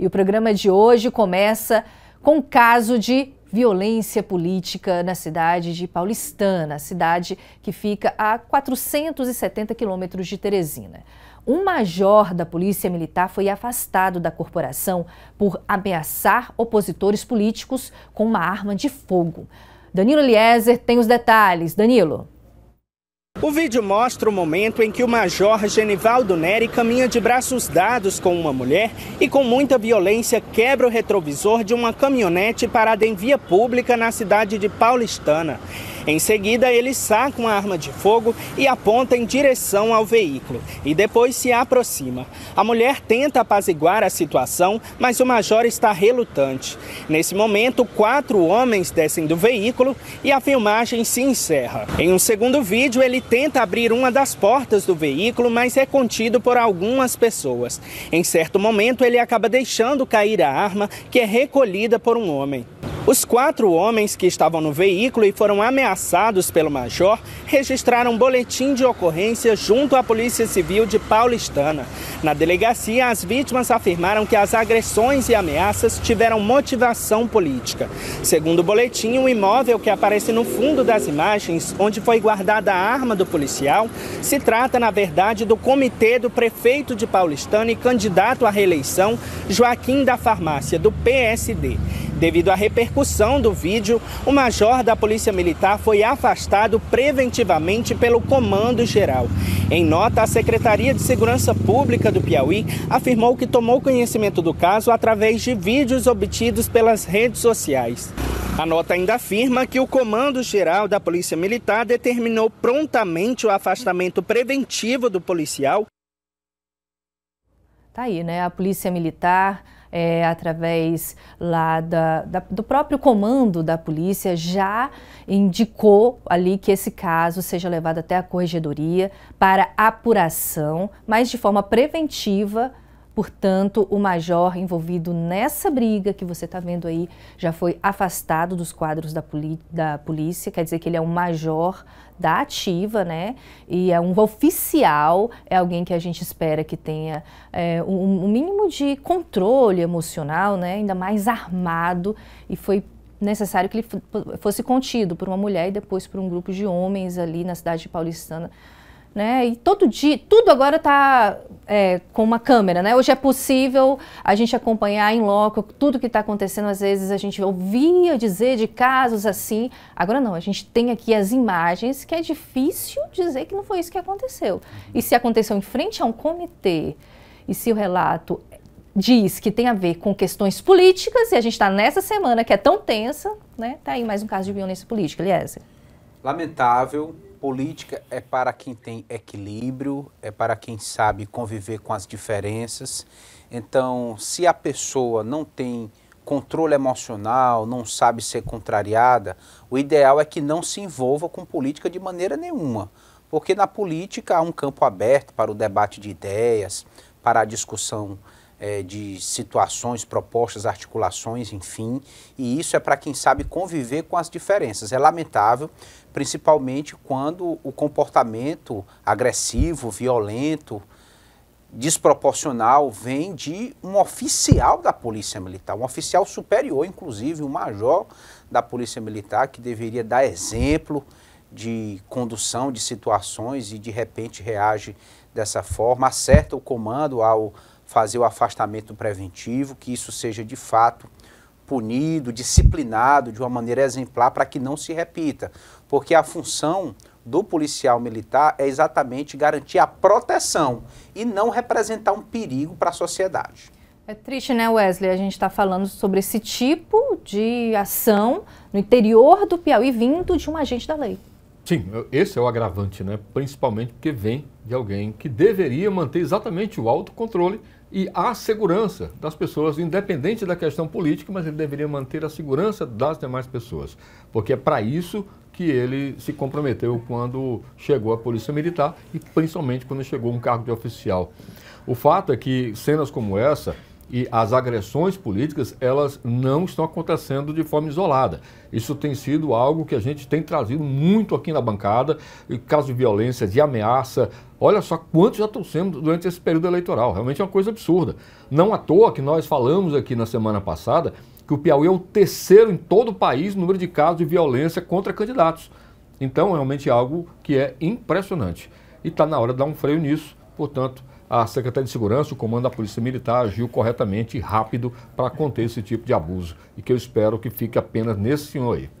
E o programa de hoje começa com um caso de violência política na cidade de Paulistana, cidade que fica a 470 quilômetros de Teresina. Um major da Polícia Militar foi afastado da corporação por ameaçar opositores políticos com uma arma de fogo. Danilo Eliezer tem os detalhes. Danilo. O vídeo mostra o momento em que o major Genivaldo Neri caminha de braços dados com uma mulher e, com muita violência, quebra o retrovisor de uma caminhonete parada em via pública na cidade de Paulistana. Em seguida, ele saca uma arma de fogo e aponta em direção ao veículo e depois se aproxima. A mulher tenta apaziguar a situação, mas o major está relutante. Nesse momento, quatro homens descem do veículo e a filmagem se encerra. Em um segundo vídeo, ele tenta abrir uma das portas do veículo, mas é contido por algumas pessoas. Em certo momento, ele acaba deixando cair a arma, que é recolhida por um homem. Os quatro homens que estavam no veículo e foram ameaçados pelo major registraram um boletim de ocorrência junto à Polícia Civil de Paulistana. Na delegacia, as vítimas afirmaram que as agressões e ameaças tiveram motivação política. Segundo o boletim, o imóvel que aparece no fundo das imagens, onde foi guardada a arma do policial, se trata, na verdade, do comitê do prefeito de Paulistana e candidato à reeleição, Joaquim da Farmácia, do PSD. Devido à repercussão do vídeo, o major da Polícia Militar foi afastado preventivamente pelo Comando Geral. Em nota, a Secretaria de Segurança Pública do Piauí afirmou que tomou conhecimento do caso através de vídeos obtidos pelas redes sociais. A nota ainda afirma que o Comando Geral da Polícia Militar determinou prontamente o afastamento preventivo do policial. Tá aí, né? A Polícia Militar é, através lá da, da, do próprio comando da polícia, já indicou ali que esse caso seja levado até a corregedoria para apuração, mas de forma preventiva Portanto, o major envolvido nessa briga que você está vendo aí já foi afastado dos quadros da, da, polícia, quer dizer que ele é um major da ativa, né? E é um oficial, é alguém que a gente espera que tenha é, um, um mínimo de controle emocional, né? Ainda mais armado e foi necessário que ele fosse contido por uma mulher e depois por um grupo de homens ali na cidade paulistana né? E todo dia, tudo agora está é, com uma câmera, né? Hoje é possível a gente acompanhar em loco tudo que está acontecendo. Às vezes a gente ouvia dizer de casos assim. Agora não, a gente tem aqui as imagens que é difícil dizer que não foi isso que aconteceu. E se aconteceu em frente a um comitê e se o relato diz que tem a ver com questões políticas e a gente está nessa semana que é tão tensa, né? Tá aí mais um caso de violência política, aliás. Lamentável, política é para quem tem equilíbrio, é para quem sabe conviver com as diferenças. Então, se a pessoa não tem controle emocional, não sabe ser contrariada, o ideal é que não se envolva com política de maneira nenhuma. Porque na política há um campo aberto para o debate de ideias, para a discussão é, de situações, propostas, articulações, enfim, e isso é para quem sabe conviver com as diferenças. É lamentável, principalmente quando o comportamento agressivo, violento, desproporcional vem de um oficial da Polícia Militar, um oficial superior, inclusive, um major da Polícia Militar, que deveria dar exemplo de condução de situações e de repente reage dessa forma, acerta o comando ao fazer o afastamento preventivo, que isso seja de fato punido, disciplinado de uma maneira exemplar para que não se repita. Porque a função do policial militar é exatamente garantir a proteção e não representar um perigo para a sociedade. É triste, né, Wesley? A gente está falando sobre esse tipo de ação no interior do Piauí vindo de um agente da lei. Sim, esse é o agravante, né? Principalmente porque vem de alguém que deveria manter exatamente o autocontrole e a segurança das pessoas, independente da questão política, mas ele deveria manter a segurança das demais pessoas, porque é para isso que ele se comprometeu quando chegou à Polícia Militar e principalmente quando chegou a um cargo de oficial. O fato é que cenas como essa e as agressões políticas, elas não estão acontecendo de forma isolada. Isso tem sido algo que a gente tem trazido muito aqui na bancada, casos de violência, de ameaça. Olha só quantos já estão sendo durante esse período eleitoral. Realmente é uma coisa absurda. Não à toa que nós falamos aqui na semana passada que o Piauí é o terceiro em todo o país no número de casos de violência contra candidatos. Então, é realmente é algo que é impressionante. E está na hora de dar um freio nisso. Portanto, a Secretaria de Segurança, o comando da Polícia Militar, agiu corretamente e rápido para conter esse tipo de abuso. E que eu espero que fique apenas nesse senhor aí.